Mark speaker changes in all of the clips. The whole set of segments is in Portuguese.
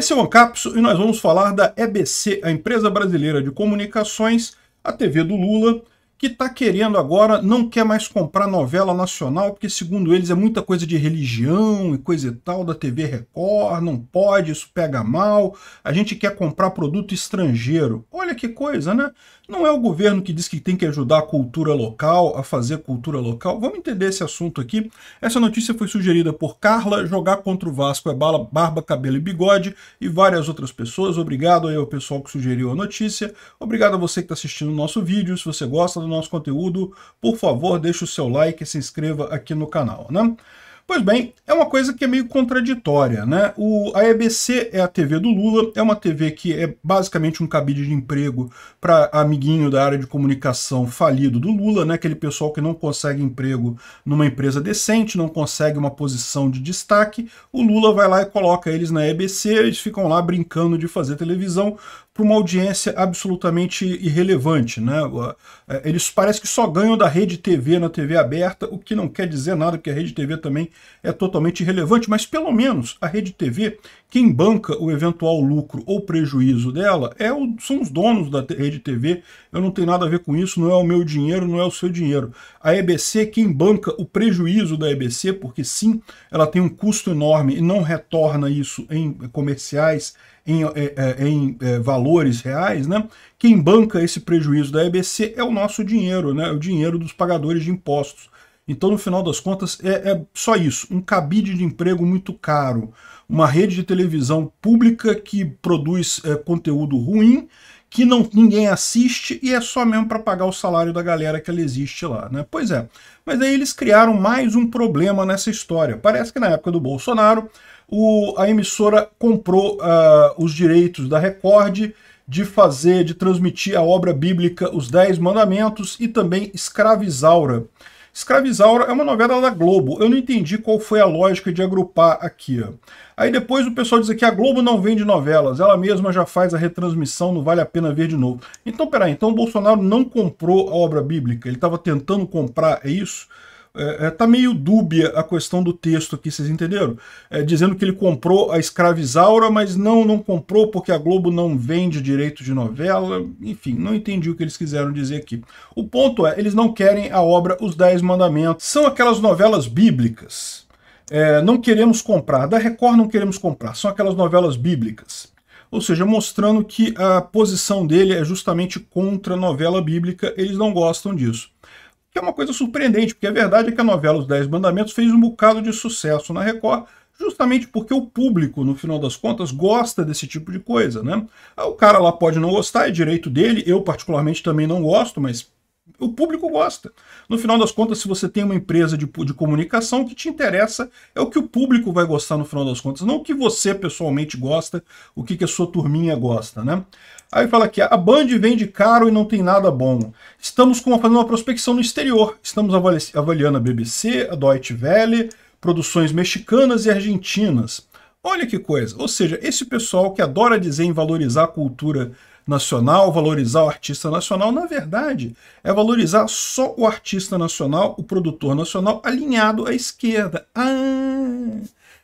Speaker 1: Esse é o Ancapso e nós vamos falar da EBC, a Empresa Brasileira de Comunicações, a TV do Lula, que está querendo agora, não quer mais comprar novela nacional, porque segundo eles é muita coisa de religião e coisa e tal, da TV Record, não pode, isso pega mal, a gente quer comprar produto estrangeiro. Olha que coisa, né? Não é o governo que diz que tem que ajudar a cultura local, a fazer cultura local. Vamos entender esse assunto aqui. Essa notícia foi sugerida por Carla, jogar contra o Vasco é bala, barba, cabelo e bigode, e várias outras pessoas. Obrigado aí ao pessoal que sugeriu a notícia. Obrigado a você que está assistindo o nosso vídeo. Se você gosta nosso conteúdo, por favor, deixe o seu like e se inscreva aqui no canal, né? Pois bem, é uma coisa que é meio contraditória, né? O, a EBC é a TV do Lula, é uma TV que é basicamente um cabide de emprego para amiguinho da área de comunicação falido do Lula, né? Aquele pessoal que não consegue emprego numa empresa decente, não consegue uma posição de destaque. O Lula vai lá e coloca eles na EBC, eles ficam lá brincando de fazer televisão para uma audiência absolutamente irrelevante, né? Eles parece que só ganham da rede TV na TV aberta, o que não quer dizer nada, porque a rede TV também é totalmente irrelevante, mas pelo menos a rede TV, quem banca o eventual lucro ou prejuízo dela é o, são os donos da rede TV. Eu não tenho nada a ver com isso, não é o meu dinheiro, não é o seu dinheiro. A EBC, quem banca o prejuízo da EBC, porque sim, ela tem um custo enorme e não retorna isso em comerciais, em, é, é, é, em, em, valores reais, né? Quem banca esse prejuízo da EBC é o nosso dinheiro, né? O dinheiro dos pagadores de impostos. Então, no final das contas, é, é só isso: um cabide de emprego muito caro, uma rede de televisão pública que produz é, conteúdo ruim, que não, ninguém assiste e é só mesmo para pagar o salário da galera que ela existe lá, né? Pois é. Mas aí eles criaram mais um problema nessa história. Parece que na época do Bolsonaro, o, a emissora comprou uh, os direitos da Record de fazer, de transmitir a obra bíblica Os Dez Mandamentos e também Escravizaura. Escravizaura é uma novela da Globo. Eu não entendi qual foi a lógica de agrupar aqui. Aí depois o pessoal diz aqui, a Globo não vende novelas, ela mesma já faz a retransmissão, não vale a pena ver de novo. Então, peraí, então o Bolsonaro não comprou a obra bíblica, ele estava tentando comprar, é isso? É, é, tá meio dúbia a questão do texto aqui, vocês entenderam? É, dizendo que ele comprou a escravizaura, mas não, não comprou porque a Globo não vende direito de novela. Enfim, não entendi o que eles quiseram dizer aqui. O ponto é, eles não querem a obra Os Dez Mandamentos. São aquelas novelas bíblicas. É, não queremos comprar. Da Record não queremos comprar. São aquelas novelas bíblicas ou seja, mostrando que a posição dele é justamente contra a novela bíblica, eles não gostam disso que é uma coisa surpreendente, porque a verdade é que a novela Os Dez Mandamentos fez um bocado de sucesso na Record, justamente porque o público, no final das contas, gosta desse tipo de coisa, né? Ah, o cara lá pode não gostar, é direito dele, eu particularmente também não gosto, mas o público gosta. No final das contas, se você tem uma empresa de, de comunicação, o que te interessa é o que o público vai gostar no final das contas, não o que você pessoalmente gosta, o que, que a sua turminha gosta, né? Aí fala aqui, a Band vende caro e não tem nada bom. Estamos com uma, fazendo uma prospecção no exterior. Estamos avali avaliando a BBC, a Deutsche Welle, produções mexicanas e argentinas. Olha que coisa, ou seja, esse pessoal que adora dizer em valorizar a cultura nacional, valorizar o artista nacional, na verdade, é valorizar só o artista nacional, o produtor nacional, alinhado à esquerda. Ah!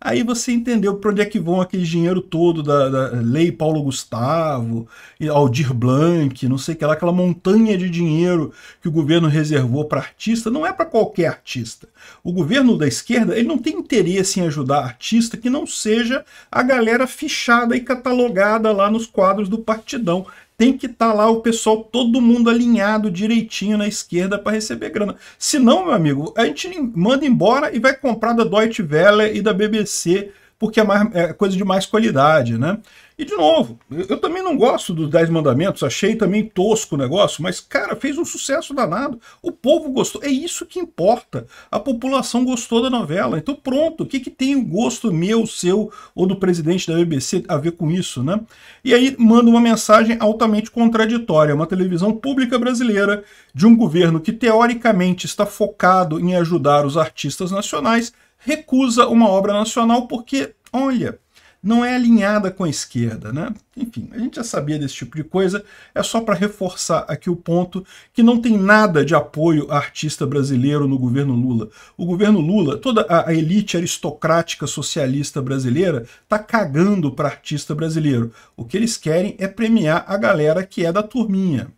Speaker 1: Aí você entendeu para onde é que vão aquele dinheiro todo da, da Lei Paulo Gustavo, Aldir Blanc, não sei o que lá, aquela montanha de dinheiro que o governo reservou para artista. Não é para qualquer artista. O governo da esquerda ele não tem interesse em ajudar artista que não seja a galera fichada e catalogada lá nos quadros do partidão tem que estar tá lá o pessoal, todo mundo alinhado direitinho na esquerda para receber grana. Se não, meu amigo, a gente manda embora e vai comprar da Deutsche Welle e da BBC porque é, mais, é coisa de mais qualidade, né? E de novo, eu também não gosto dos Dez Mandamentos, achei também tosco o negócio, mas cara, fez um sucesso danado. O povo gostou, é isso que importa. A população gostou da novela. Então pronto, o que, que tem o gosto meu, seu ou do presidente da BBC a ver com isso, né? E aí manda uma mensagem altamente contraditória, uma televisão pública brasileira de um governo que teoricamente está focado em ajudar os artistas nacionais recusa uma obra nacional porque, olha, não é alinhada com a esquerda, né? Enfim, a gente já sabia desse tipo de coisa, é só para reforçar aqui o ponto que não tem nada de apoio a artista brasileiro no governo Lula. O governo Lula, toda a elite aristocrática socialista brasileira tá cagando para artista brasileiro. O que eles querem é premiar a galera que é da turminha.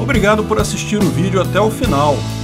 Speaker 1: Obrigado por assistir o vídeo até o final.